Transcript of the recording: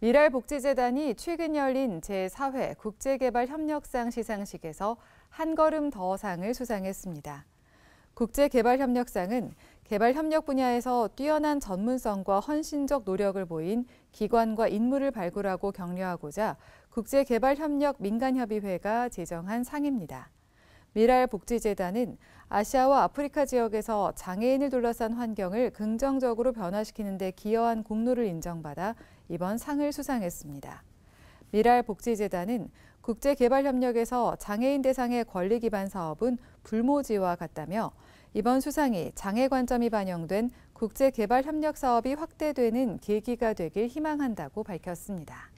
미랄복지재단이 최근 열린 제4회 국제개발협력상 시상식에서 한 걸음 더 상을 수상했습니다. 국제개발협력상은 개발협력 분야에서 뛰어난 전문성과 헌신적 노력을 보인 기관과 인물을 발굴하고 격려하고자 국제개발협력 민간협의회가 제정한 상입니다. 미랄복지재단은 아시아와 아프리카 지역에서 장애인을 둘러싼 환경을 긍정적으로 변화시키는 데 기여한 공로를 인정받아 이번 상을 수상했습니다. 미랄복지재단은 국제개발협력에서 장애인 대상의 권리 기반 사업은 불모지와 같다며 이번 수상이 장애 관점이 반영된 국제개발협력 사업이 확대되는 계기가 되길 희망한다고 밝혔습니다.